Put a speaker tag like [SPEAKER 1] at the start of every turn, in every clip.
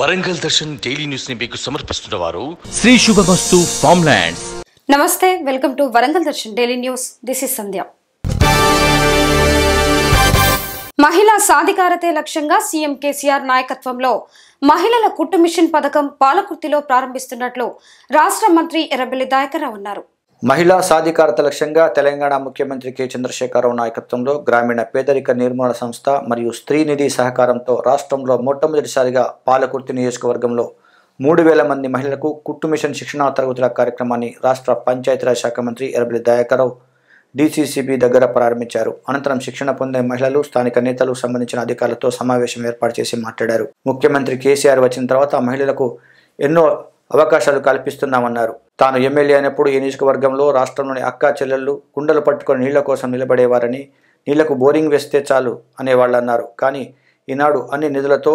[SPEAKER 1] Warangal Darshan daily news ని మీకు సమర్పిస్తున్న వారు
[SPEAKER 2] శ్రీ శుభమస్తు ఫామ్ ల్యాండ్స్
[SPEAKER 3] నమస్తే welcome to Warangal Darshan daily news this is Sandhya మహిళా సాధికారతే లక్ష్యంగా సీఎం కేసీఆర్ నాయకత్వంలో మహిళల కుట్టు మిషన్ పథకం పాలకుర్తిలో ప్రారంభిస్తున్నట్లు రాష్ట్ర మంత్రి ఎర్రబెల్లి దాయకరావు అన్నారు
[SPEAKER 1] మహిళా సాధికారత లక్ష్యంగా తెలంగాణ ముఖ్యమంత్రి కె చంద్రశేఖరరావు నాయకత్వంలో గ్రామీణ పేదరిక నిర్మూలన సంస్థ మరియు స్త్రీ నిధి సహకారంతో రాష్ట్రంలో మొట్టమొదటిసారిగా పాలకుర్తి నియోజకవర్గంలో మూడు వేల మంది మహిళలకు కుట్టు మిషన్ శిక్షణా తరగతుల కార్యక్రమాన్ని రాష్ట్ర పంచాయతీరాజ్ శాఖ మంత్రి ఎర్రబెల్లి దయాకరావు డీసీసీబీ దగ్గర ప్రారంభించారు అనంతరం శిక్షణ పొందే మహిళలు స్థానిక నేతలు సంబంధించిన అధికారులతో సమావేశం ఏర్పాటు చేసి మాట్లాడారు ముఖ్యమంత్రి కేసీఆర్ వచ్చిన తర్వాత మహిళలకు ఎన్నో అవకాశాలు కల్పిస్తున్నామన్నారు తాను ఎమ్మెల్యే అయినప్పుడు ఈ నియోజకవర్గంలో రాష్ట్రంలోని అక్కా చెల్లెళ్ళు కుండలు పట్టుకొని నీళ్ల కోసం నిలబడేవారని నీళ్లకు బోరింగ్ వేస్తే చాలు అనేవాళ్ళు అన్నారు కానీ ఈనాడు అన్ని నిధులతో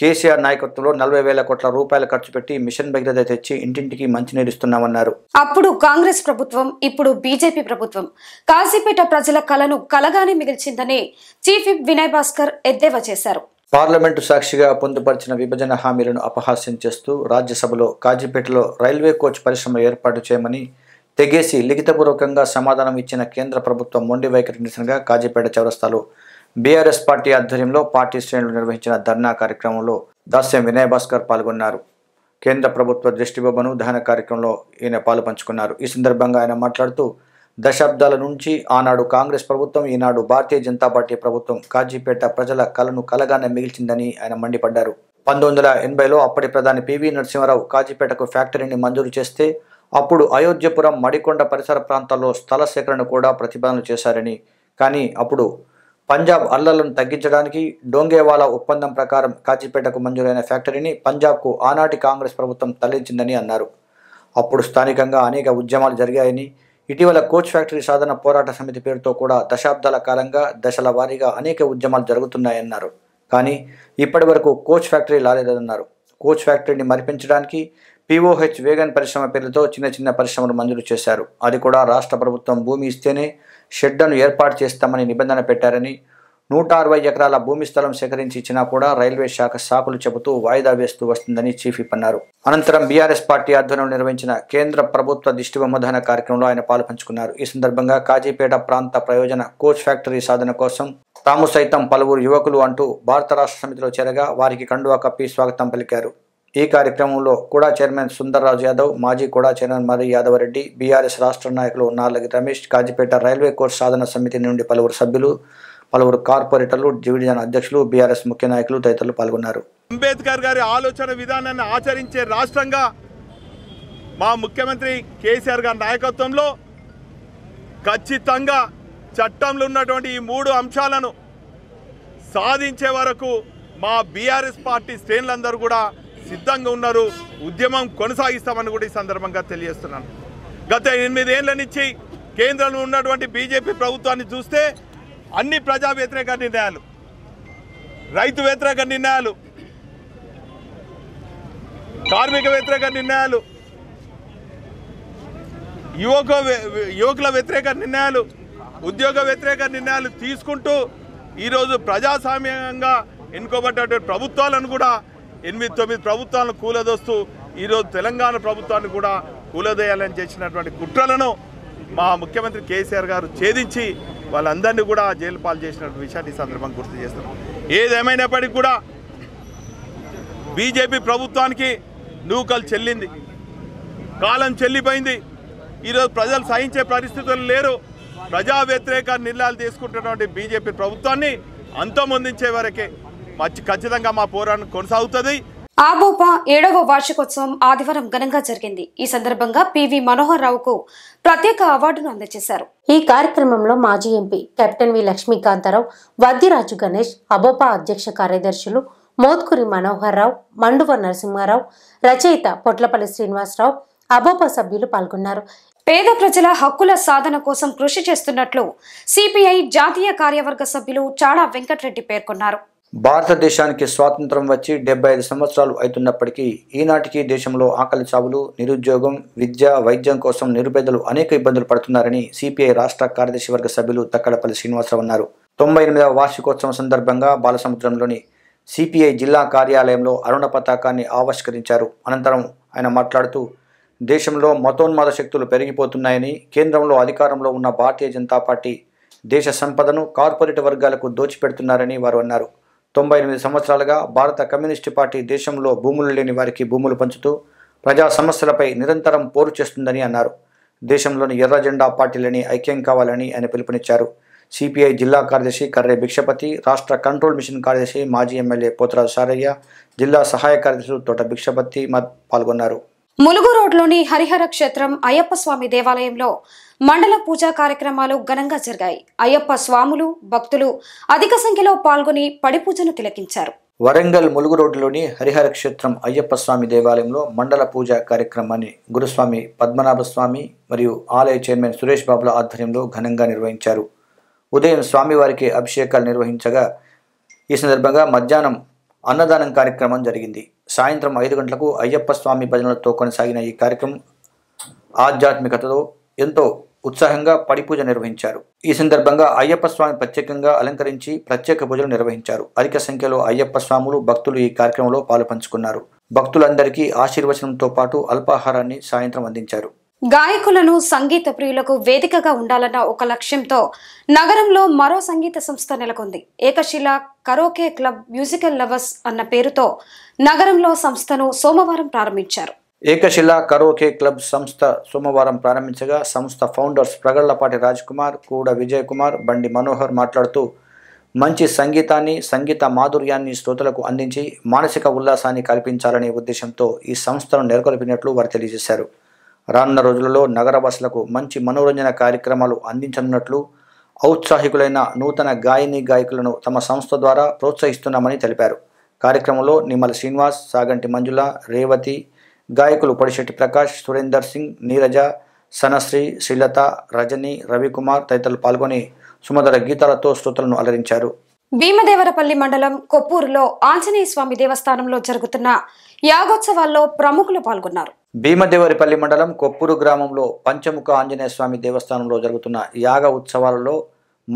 [SPEAKER 1] కేసీఆర్ నాయకత్వంలో నలభై వేల కోట్ల రూపాయలు ఖర్చు పెట్టి మిషన్ భగీరథ తెచ్చి ఇంటింటికి మంచినీరుస్తున్నామన్నారు
[SPEAKER 3] అప్పుడు కాంగ్రెస్ ప్రభుత్వం ఇప్పుడు బీజేపీ ప్రభుత్వం కాశీపేట ప్రజల కలను కలగానే మిగిల్చిందని చీఫ్ విప్ వినయ్ భాస్కర్ ఎద్దేవా చేశారు
[SPEAKER 1] పార్లమెంటు సాక్షిగా పొందుపరిచిన విభజన హామీలను అపహాస్యం చేస్తూ రాజ్యసభలో కాజీపేటలో రైల్వే కోచ్ పరిశ్రమ ఏర్పాటు చేయమని తెగేసి లిఖితపూర్వకంగా సమాధానం ఇచ్చిన కేంద్ర ప్రభుత్వం మొండి వైఖరి నిరసనగా కాజీపేట చౌరస్తాలు బీఆర్ఎస్ పార్టీ ఆధ్వర్యంలో పార్టీ శ్రేణులు నిర్వహించిన ధర్నా కార్యక్రమంలో దాస్యం వినయ్ భాస్కర్ పాల్గొన్నారు కేంద్ర ప్రభుత్వ దృష్టిబొమ్మను దహన కార్యక్రమంలో ఈయన పాలు పంచుకున్నారు ఈ సందర్భంగా ఆయన మాట్లాడుతూ దశాబ్దాల నుంచి ఆనాడు కాంగ్రెస్ ప్రభుత్వం ఈనాడు భారతీయ జనతా పార్టీ ప్రభుత్వం కాజీపేట ప్రజల కలను కలగానే మిగిల్చిందని ఆయన మండిపడ్డారు పంతొమ్మిది వందల ఎనభైలో అప్పటి ప్రధాని పివి నరసింహారావు కాజీపేటకు ఫ్యాక్టరీని మంజూరు చేస్తే అప్పుడు అయోధ్యపురం మడికొండ పరిసర ప్రాంతాల్లో స్థల సేకరణ కూడా ప్రతిపాదనలు చేశారని కానీ అప్పుడు పంజాబ్ అల్లలను తగ్గించడానికి డోంగేవాలా ఒప్పందం ప్రకారం కాజీపేటకు మంజూరైన ఫ్యాక్టరీని పంజాబ్కు ఆనాటి కాంగ్రెస్ ప్రభుత్వం తరలించిందని అన్నారు అప్పుడు స్థానికంగా అనేక ఉద్యమాలు జరిగాయని ఇటీవల కోచ్ ఫ్యాక్టరీ సాధన పోరాట సమితి పేరుతో కూడా దశాబ్దాల కాలంగా దశల వారీగా అనేక ఉద్యమాలు జరుగుతున్నాయన్నారు కానీ ఇప్పటి వరకు కోచ్ ఫ్యాక్టరీ రాలేదన్నారు కోచ్ ఫ్యాక్టరీని మరిపించడానికి పీఓహెచ్ వేగన్ పరిశ్రమ పేరుతో చిన్న చిన్న పరిశ్రమలు మంజూరు చేశారు అది కూడా రాష్ట్ర ప్రభుత్వం భూమి ఇస్తేనే షెడ్డను ఏర్పాటు చేస్తామని నిబంధన పెట్టారని నూట అరవై ఎకరాల భూమి స్థలం సేకరించి ఇచ్చినా కూడా రైల్వే శాఖ సాకులు చెబుతూ వాయిదా వేస్తూ వస్తుందని చీఫ్ అన్నారు అనంతరం బీఆర్ఎస్ పార్టీ ఆధ్వర్యంలో నిర్వహించిన కేంద్ర ప్రభుత్వ దిష్టి బొమ్మధాన కార్యక్రమంలో ఆయన పాల్పంచుకున్నారు ఈ సందర్భంగా కాజీపేట ప్రాంత ప్రయోజన కోచ్ ఫ్యాక్టరీ సాధన కోసం తాము సైతం పలువురు యువకులు అంటూ భారత రాష్ట్ర సమితిలో చేరగా వారికి కండువా కప్పి స్వాగతం పలికారు ఈ కార్యక్రమంలో కూడా చైర్మన్ సుందర్రాజు యాదవ్ మాజీ కూడా చైర్మన్ మరి రెడ్డి బీఆర్ఎస్ రాష్ట్ర నాయకులు నార్లగి రమేష్ కాజీపేట రైల్వే కోర్స్ సాధన సమితి నుండి పలువురు సభ్యులు పలువురు కార్పొరేటర్లు డివిజన్ అధ్యక్షులు బీఆర్ఎస్ ముఖ్య నాయకులు తదితరులు పాల్గొన్నారు
[SPEAKER 2] అంబేద్కర్ గారి ఆలోచన విధానాన్ని ఆచరించే రాష్ట్రంగా మా ముఖ్యమంత్రి కేసీఆర్ గారి నాయకత్వంలో ఖచ్చితంగా చట్టంలో ఉన్నటువంటి ఈ మూడు అంశాలను సాధించే వరకు మా బీఆర్ఎస్ పార్టీ శ్రేణులందరూ కూడా సిద్ధంగా ఉన్నారు ఉద్యమం కొనసాగిస్తామని కూడా ఈ సందర్భంగా తెలియజేస్తున్నాను గత ఏళ్ళ నుంచి కేంద్రంలో ఉన్నటువంటి బీజేపీ ప్రభుత్వాన్ని చూస్తే అన్ని ప్రజా వ్యతిరేక నిర్ణయాలు రైతు వ్యతిరేక నిర్ణయాలు కార్మిక వ్యతిరేక నిర్ణయాలు యువక యువకుల వ్యతిరేక నిర్ణయాలు ఉద్యోగ వ్యతిరేక నిర్ణయాలు తీసుకుంటూ ఈరోజు ప్రజాస్వామ్యంగా ఎన్నుకోబడ్డటువంటి ప్రభుత్వాలను కూడా ఎనిమిది తొమ్మిది ప్రభుత్వాలను కూలదోస్తూ ఈరోజు తెలంగాణ ప్రభుత్వాన్ని కూడా కూలదేయాలని చేసినటువంటి కుట్రలను మా ముఖ్యమంత్రి కేసీఆర్ గారు ఛేదించి వాళ్ళందరినీ కూడా జైలు పాలు చేసిన విషయాన్ని ఈ సందర్భంగా గుర్తు చేస్తున్నాం ఏదేమైనప్పటికీ కూడా బీజేపీ ప్రభుత్వానికి నూకలు చెల్లింది కాలం చెల్లిపోయింది ఈరోజు ప్రజలు సహించే పరిస్థితులు లేరు ప్రజా వ్యతిరేక నిర్ణయాలు తీసుకుంటున్నటువంటి బీజేపీ ప్రభుత్వాన్ని అంతమొందించే వరకే మంచి ఖచ్చితంగా మా పోరాటం కొనసాగుతుంది
[SPEAKER 3] ఆబోపా ఏడవ వార్షికోత్సవం ఆదివారం ఘనంగా జరిగింది ఈ సందర్భంగా పివి మనోహర్ రావుకు ప్రత్యేక అవార్డును అందజేశారు ఈ కార్యక్రమంలో మాజీ MP captain V Lakshmikantharao Vaddiraju Ganesh అబోపా అధ్యక్ష కార్యదర్శులు మోత్కూరి మనోహర్ రావు మండువ నరసింహారావు రచయిత పొట్లపల్లి శ్రీనివాసరావు అబోపా సభ్యులు పాల్గొన్నారు పేద ప్రజల హక్కుల సాధన కోసం కృషి చేస్తున్నట్లు సిపిఐ జాతీయ కార్యవర్గ సభ్యులు చాడా వెంకటరెడ్డి పేర్కొన్నారు
[SPEAKER 1] భారతదేశానికి స్వాతంత్రం వచ్చి డెబ్బై ఐదు సంవత్సరాలు అవుతున్నప్పటికీ ఈనాటికి దేశంలో ఆకలి చావులు నిరుద్యోగం విద్య వైద్యం కోసం నిరుపేదలు అనేక ఇబ్బందులు పడుతున్నారని సిపిఐ రాష్ట్ర కార్యదర్శి వర్గ సభ్యులు తక్కడపల్లి శ్రీనివాసరావు అన్నారు తొంభై ఎనిమిదవ వార్షికోత్సవం సందర్భంగా బాలసముద్రంలోని సిపిఐ జిల్లా కార్యాలయంలో అరుణ పతాకాన్ని ఆవిష్కరించారు అనంతరం ఆయన మాట్లాడుతూ దేశంలో మతోన్మాద శక్తులు పెరిగిపోతున్నాయని కేంద్రంలో అధికారంలో ఉన్న భారతీయ జనతా పార్టీ దేశ సంపదను కార్పొరేట్ వర్గాలకు దోచిపెడుతున్నారని వారు అన్నారు తొంభై ఎనిమిది సంవత్సరాలుగా భారత కమ్యూనిస్టు పార్టీ దేశంలో భూములు లేని వారికి భూములు పంచుతూ ప్రజా సమస్యలపై నిరంతరం పోరు చేస్తుందని అన్నారు దేశంలోని ఎర్ర జెండా పార్టీలని ఐక్యం కావాలని ఆయన పిలుపునిచ్చారు సిపిఐ జిల్లా కార్యదర్శి కర్రే భిక్షపతి రాష్ట్ర కంట్రోల్ మిషన్ కార్యదర్శి మాజీ ఎమ్మెల్యే పోతరాజు సారయ్య జిల్లా సహాయ కార్యదర్శులు తోట భిక్షపతి పాల్గొన్నారు
[SPEAKER 3] ములుగు రోడ్లోని హరిహర క్షేత్రం అయ్యప్ప స్వామి దేవాలయంలో మండల పూజా కార్యక్రమాలు ఘనంగా జరిగాయి అయ్యప్ప స్వాములు భక్తులు అధిక సంఖ్యలో పాల్గొని పడిపూజను తిలకించారు
[SPEAKER 1] వరంగల్ ములుగు రోడ్డులోని హరిహర క్షేత్రం అయ్యప్ప స్వామి దేవాలయంలో మండల పూజ కార్యక్రమాన్ని గురుస్వామి పద్మనాభ స్వామి మరియు ఆలయ చైర్మన్ సురేష్ బాబుల ఆధ్వర్యంలో ఘనంగా నిర్వహించారు ఉదయం స్వామివారికి అభిషేకాలు నిర్వహించగా ఈ సందర్భంగా మధ్యాహ్నం అన్నదానం కార్యక్రమం జరిగింది సాయంత్రం ఐదు గంటలకు అయ్యప్ప స్వామి భజనలతో కొనసాగిన ఈ కార్యక్రమం ఆధ్యాత్మికతతో ఎంతో ఉత్సాహంగా పడిపూజ నిర్వహించారు ఈ సందర్భంగా అయ్యప్ప స్వామి ప్రత్యేకంగా అలంకరించి ప్రత్యేక పూజలు నిర్వహించారు అధిక సంఖ్యలో అయ్యప్ప స్వాములు భక్తులు ఈ కార్యక్రమంలో పాలుపంచుకున్నారు భక్తులందరికీ ఆశీర్వచనంతో పాటు అల్పాహారాన్ని సాయంత్రం అందించారు
[SPEAKER 3] గాయకులను సంగీత ప్రియులకు వేదికగా ఉండాలన్న ఒక లక్ష్యంతో నగరంలో మరో సంగీత సంస్థ నెలకొంది Ekashila karaoke club musical lovers అన్న పేరుతో నగరంలో సంస్థను సోమవారం ప్రారంభించారు
[SPEAKER 1] ఏకశిల కరోకే క్లబ్ సంస్థ సోమవారం ప్రారంభించగా సంస్థ ఫౌండర్స్ ప్రగళ్లపాటి రాజ్ కుమార్ కూడ విజయ్ కుమార్ బండి మనోహర్ మాట్లాడుతూ మంచి సంగీతాన్ని సంగీత మాధుర్యాన్ని శ్రోతలకు అందించి మానసిక ఉల్లాసాన్ని కల్పించాలనే ఉద్దేశంతో ఈ సంస్థను నెలకొల్పినట్లు వారు తెలియజేశారు రానున్న రోజులలో నగర బస్సులకు మంచి మనోరంజన కార్యక్రమాలు అందించనున్నట్లు ఔత్సాహికులైన నూతన గాయని గాయకులను తమ సంస్థ ద్వారా ప్రోత్సహిస్తున్నామని తెలిపారు కార్యక్రమంలో నిమ్మల శ్రీనివాస్ సాగంటి మంజుల రేవతి గాయకులు పొడిశెట్టి ప్రకాష్ సురేందర్ సింగ్ నీరజ సనశ్రీ శ్రీలత రజని రవికుమార్ తదితరులు పాల్గొని సుమధుర గీతాలతో శ్రోతలను అలరించారు
[SPEAKER 3] భీమదేవరపల్లి మండలం కొప్పూరులో ఆంజనేయ స్వామి దేవస్థానంలో జరుగుతున్న యాగోత్సవాల్లో ప్రముఖులు పాల్గొన్నారు
[SPEAKER 1] భీమదేవరిపల్లి మండలం కొప్పూరు గ్రామంలో పంచముఖ ఆంజనేయ స్వామి దేవస్థానంలో జరుగుతున్న యాగ ఉత్సవాలలో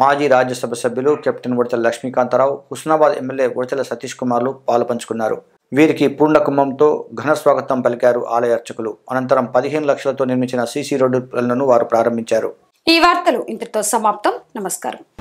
[SPEAKER 1] మాజీ రాజ్యసభ సభ్యులు కెప్టెన్ ఉడతల లక్ష్మీకాంతారావు హుస్నాబాద్ ఎమ్మెల్యే ఉడతల సతీష్ కుమార్లు పాలుపంచుకున్నారు వీరికి పూర్ణ కుంభంతో ఘన స్వాగతం పలికారు ఆలయ అర్చకులు అనంతరం పదిహేను లక్షలతో నిర్మించిన సీసీ రోడ్డు పనులను వారు ప్రారంభించారు
[SPEAKER 3] ఈ వార్తలు ఇంతటితో సమాప్తం నమస్కారం